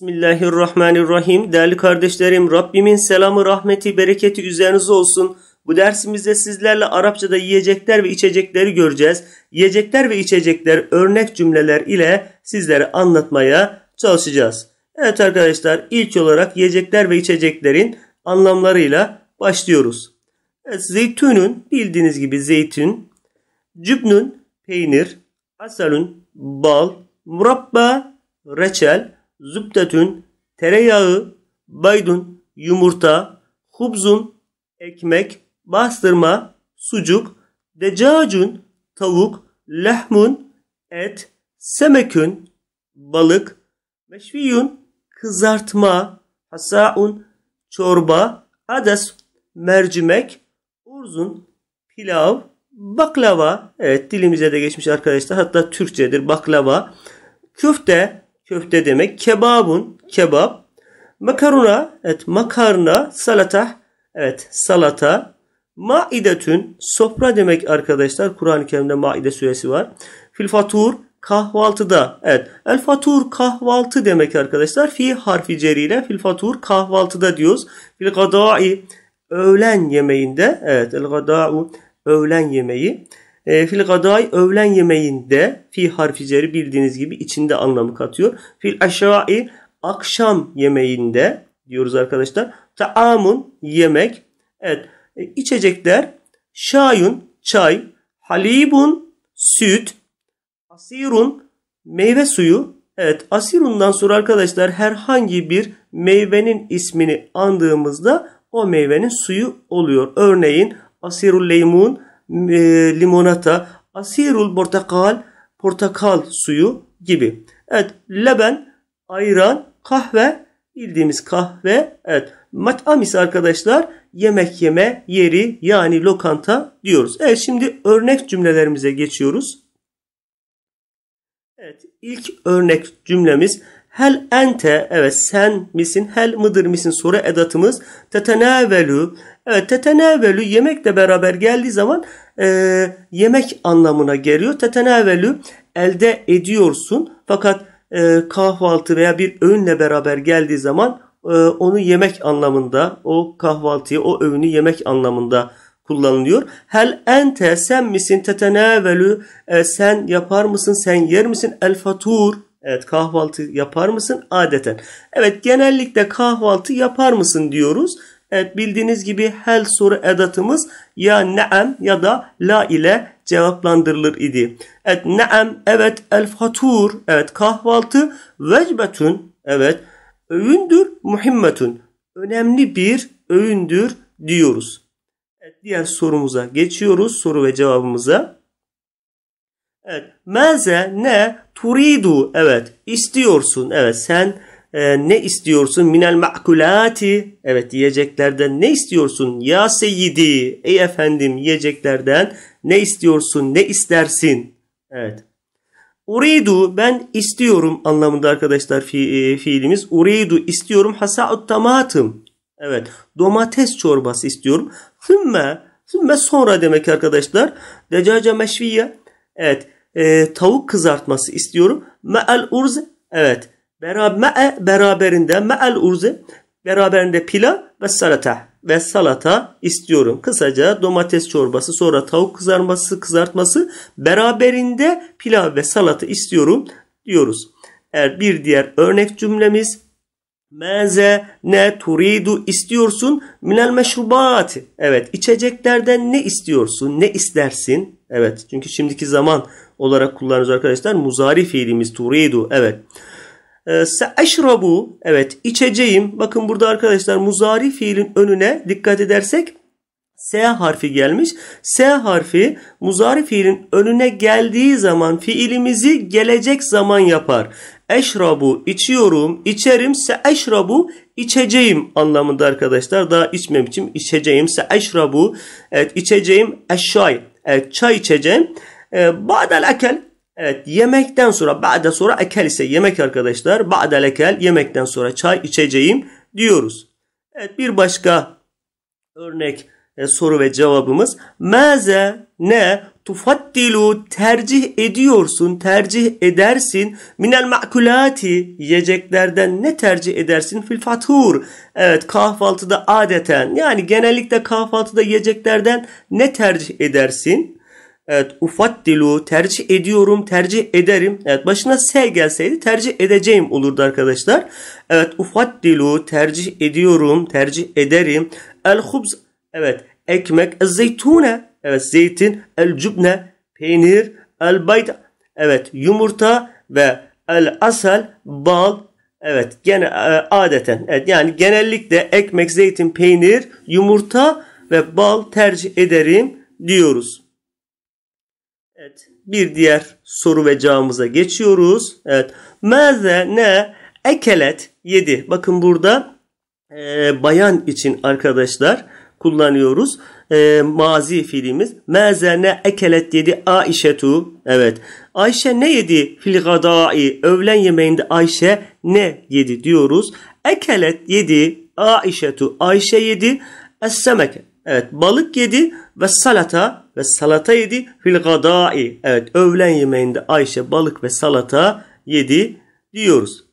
Bismillahirrahmanirrahim. Değerli kardeşlerim, Rabbimin selamı, rahmeti, bereketi üzerinize olsun. Bu dersimizde sizlerle Arapçada yiyecekler ve içecekleri göreceğiz. Yiyecekler ve içecekler örnek cümleler ile sizlere anlatmaya çalışacağız. Evet arkadaşlar, ilk olarak yiyecekler ve içeceklerin anlamlarıyla başlıyoruz. Evet, zeytunun bildiğiniz gibi zeytun, cübnün peynir, asalun bal, murabba reçel, zübdetün tereyağı, baydun yumurta, hubzun ekmek, bastırma, sucuk, decacun tavuk, lehmun et, semekün balık, meşviyun kızartma, hasaun çorba, ades mercimek, urzun pilav, baklava. Evet dilimize de geçmiş arkadaşlar. Hatta Türkçedir baklava. Küfte, köfte demek. Kebabun kebap. Makaruna evet makarna salata evet salata. Maidetün sofra demek arkadaşlar. Kur'an-ı Kerim'de Maide suresi var. Fil fatur kahvaltıda. Evet. El fatur kahvaltı demek arkadaşlar. Fi harfi ceriyle fil fatur kahvaltıda diyoruz. Fil gadai öğlen yemeğinde. Evet. El gadau öğlen yemeği. E, fil gaday öğlen yemeğinde fi harfi ceri bildiğiniz gibi içinde anlamı katıyor. Fil aşağı akşam yemeğinde diyoruz arkadaşlar. Taamun yemek. Evet e, içecekler şayun çay, halibun süt, asirun meyve suyu. Evet asirundan sonra arkadaşlar herhangi bir meyvenin ismini andığımızda o meyvenin suyu oluyor. Örneğin asirul leymun e, limonata, asirul portakal, portakal suyu gibi. Evet, leben, ayran, kahve, bildiğimiz kahve. Evet, matamis arkadaşlar yemek yeme yeri yani lokanta diyoruz. Evet, şimdi örnek cümlelerimize geçiyoruz. Evet, ilk örnek cümlemiz Hel ente evet sen misin hel mıdır misin soru edatımız tetenevelu Evet tetenevvelü yemekle beraber geldiği zaman e, yemek anlamına geliyor. Tetenevvelü elde ediyorsun fakat e, kahvaltı veya bir öğünle beraber geldiği zaman e, onu yemek anlamında o kahvaltıyı o öğünü yemek anlamında kullanılıyor. Hel ente sen misin tetenevvelü e, sen yapar mısın sen yer misin el fatur Evet kahvaltı yapar mısın? Adeten. Evet genellikle kahvaltı yapar mısın diyoruz. Evet bildiğiniz gibi hel soru edatımız ya ne'em ya da la ile cevaplandırılır idi. Evet ne'em evet el fatur evet kahvaltı vecbetün evet öğündür muhimmetun önemli bir öğündür diyoruz. Evet, diğer sorumuza geçiyoruz soru ve cevabımıza. Evet meze ne turidu evet istiyorsun evet sen e, ne istiyorsun? Minel makulati. Evet yiyeceklerden ne istiyorsun? Ya seyyidi. Ey efendim yiyeceklerden ne istiyorsun? Ne istersin? Evet. Uridu ben istiyorum anlamında arkadaşlar fi, e, fiilimiz. Uridu istiyorum hasa'ut tamatım. Evet domates çorbası istiyorum. Sümme, sümme sonra demek arkadaşlar. Decaca meşviye. Evet e, tavuk kızartması istiyorum. Me'el urz. Evet Berab, me'e beraberinde me'el urze beraberinde pilav ve salata ve salata istiyorum. Kısaca domates çorbası sonra tavuk kızarması kızartması beraberinde pilav ve salata istiyorum diyoruz. Eğer bir diğer örnek cümlemiz Meze ne turidu istiyorsun minel meşrubati. Evet içeceklerden ne istiyorsun ne istersin? Evet çünkü şimdiki zaman olarak kullanıyoruz arkadaşlar. Muzari fiilimiz turidu Evet. Ee, Se'eşrabu evet içeceğim. Bakın burada arkadaşlar muzari fiilin önüne dikkat edersek S harfi gelmiş. S harfi muzari fiilin önüne geldiği zaman fiilimizi gelecek zaman yapar. Eşrabu içiyorum, içerim, se eşrabu içeceğim anlamında arkadaşlar. Daha içmem için içeceğim, se eşrabu evet, içeceğim, eşşay evet, çay içeceğim. Ee, Badel ekel Evet yemekten sonra ba'de sonra ekel ise yemek arkadaşlar. Ba'de ekel yemekten sonra çay içeceğim diyoruz. Evet bir başka örnek e, soru ve cevabımız. Meze ne tufaddilu tercih ediyorsun, tercih edersin. Minel makulati yiyeceklerden ne tercih edersin? Fil fatur. Evet kahvaltıda adeten yani genellikle kahvaltıda yiyeceklerden ne tercih edersin? Evet ufaddilu tercih ediyorum tercih ederim. Evet başına S gelseydi tercih edeceğim olurdu arkadaşlar. Evet ufaddilu tercih ediyorum tercih ederim. El hubz evet ekmek. El zeytune evet zeytin. El cübne peynir. El bayt evet yumurta ve el asal bal evet gene e, adeten evet yani genellikle ekmek, zeytin, peynir, yumurta ve bal tercih ederim diyoruz bir diğer soru ve cevabımıza geçiyoruz. Evet. Meze ne? Ekelet yedi. Bakın burada e, bayan için arkadaşlar kullanıyoruz. E, mazi fiilimiz. Meze ne? Ekelet yedi. Aişetu. Evet. Ayşe ne yedi? Fil gadai. Öğlen yemeğinde Ayşe ne yedi diyoruz. Ekelet yedi. Aişetu. Ayşe yedi. Es Evet balık yedi ve salata ve salata yedi fil gadai. Evet öğlen yemeğinde Ayşe balık ve salata yedi diyoruz.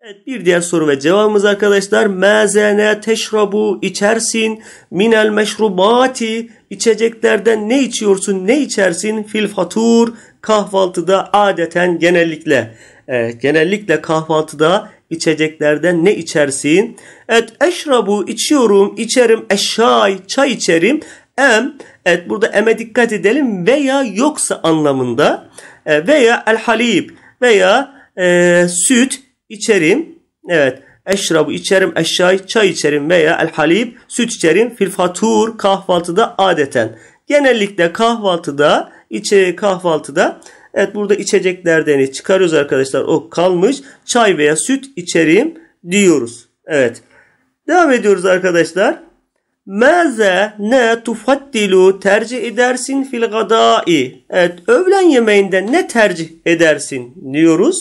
Evet bir diğer soru ve cevabımız arkadaşlar. Mezene teşrabu içersin minel meşrubati içeceklerden ne içiyorsun ne içersin fil fatur kahvaltıda adeten genellikle. Evet genellikle kahvaltıda içeceklerden ne içersin? Et eşrabu içiyorum, içerim, Eşay, çay içerim. Em, et burada eme dikkat edelim veya yoksa anlamında e, veya el halib veya e, süt içerim. Evet eşrabu içerim, Eşay, çay içerim veya el halib süt içerim. Fil fatur kahvaltıda adeten. Genellikle kahvaltıda, içe kahvaltıda Evet burada içeceklerden çıkarıyoruz arkadaşlar. O kalmış. Çay veya süt içerim diyoruz. Evet. Devam ediyoruz arkadaşlar. Meze ne tufaddilu tercih edersin fil gadai. Evet öğlen yemeğinde ne tercih edersin diyoruz.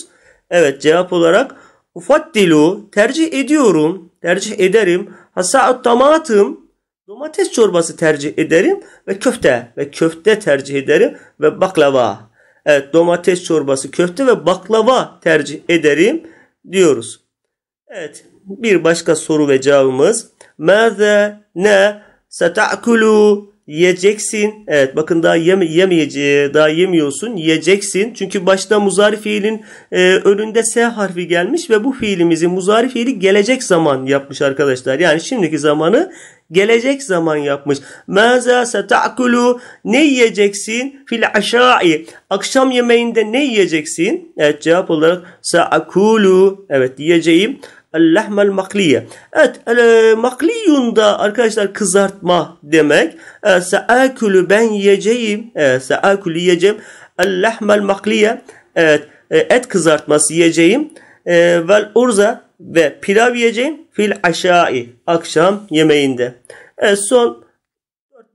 Evet cevap olarak ufaddilu tercih ediyorum, tercih ederim. Hasa'ut tamatım domates çorbası tercih ederim ve köfte ve köfte tercih ederim ve baklava. Evet domates çorbası, köfte ve baklava tercih ederim diyoruz. Evet bir başka soru ve cevabımız. Mâze ne setakulu yiyeceksin. Evet bakın daha yeme yemeyece daha yemiyorsun, yiyeceksin. Çünkü başta muzari fiilin e, önünde S harfi gelmiş ve bu fiilimizi muzari fiili gelecek zaman yapmış arkadaşlar. Yani şimdiki zamanı Gelecek zaman yapmış. Mâzâ seta'kulu ne yiyeceksin fil aşâ'i. Akşam yemeğinde ne yiyeceksin? Evet cevap olarak sa'akulu. Evet yiyeceğim. Lehmel makliye. Evet e, makliyun da arkadaşlar kızartma demek. E, Seakülü ben yiyeceğim. E, Seakülü yiyeceğim. Lehmel makliye. Evet e, et kızartması yiyeceğim. E, vel urza ve pilav yiyeceğim fil aşai akşam yemeğinde. Evet son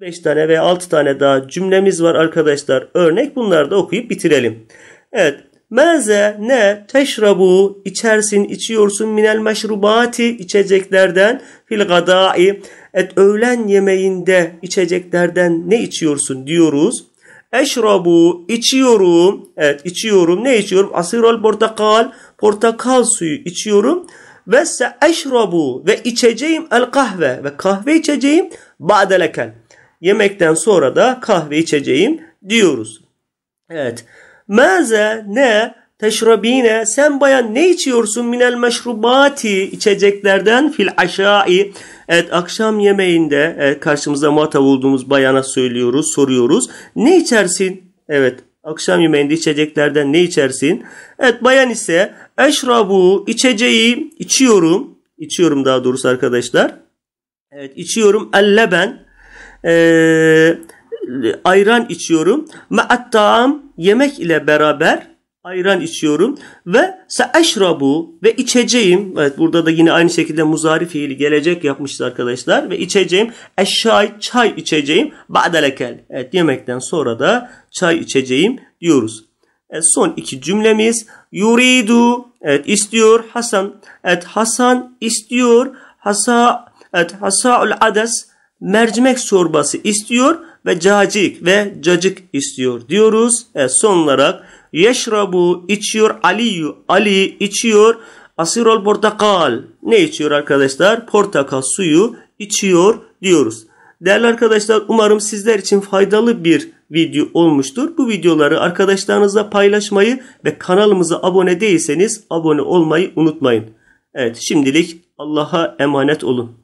4-5 tane veya 6 tane daha cümlemiz var arkadaşlar. Örnek bunları da okuyup bitirelim. Evet Meze ne teşrabu içersin içiyorsun minel meşrubati içeceklerden fil gadai et öğlen yemeğinde içeceklerden ne içiyorsun diyoruz. Eşrabu içiyorum. Evet içiyorum. Ne içiyorum? Asirol portakal. Portakal suyu içiyorum. Ve se eşrabu ve içeceğim el kahve. Ve kahve içeceğim ba'delekel. Yemekten sonra da kahve içeceğim diyoruz. Evet. Maze ne? teşrabine sen bayan ne içiyorsun minel meşrubati içeceklerden fil aşai Evet akşam yemeğinde evet, karşımıza muhatap olduğumuz bayana söylüyoruz soruyoruz ne içersin evet akşam yemeğinde içeceklerden ne içersin evet bayan ise eşrabu içeceği içiyorum içiyorum daha doğrusu arkadaşlar evet içiyorum elleben eee ayran içiyorum. Ma'attam yemek ile beraber ayran içiyorum ve seşrabu ve içeceğim. Evet burada da yine aynı şekilde muzari fiili gelecek yapmışız arkadaşlar ve içeceğim. Eşşay çay içeceğim. Ba'delekel. Evet yemekten sonra da çay içeceğim diyoruz. Evet, son iki cümlemiz. Yuridu. Evet istiyor Hasan. Evet Hasan istiyor. Hasa evet hasaul ades mercimek çorbası istiyor ve cacik ve cacık istiyor diyoruz. Evet son olarak Yeşrabu içiyor Aliyu. Ali içiyor asirol portakal. Ne içiyor arkadaşlar? Portakal suyu içiyor diyoruz. Değerli arkadaşlar umarım sizler için faydalı bir video olmuştur. Bu videoları arkadaşlarınızla paylaşmayı ve kanalımıza abone değilseniz abone olmayı unutmayın. Evet şimdilik Allah'a emanet olun.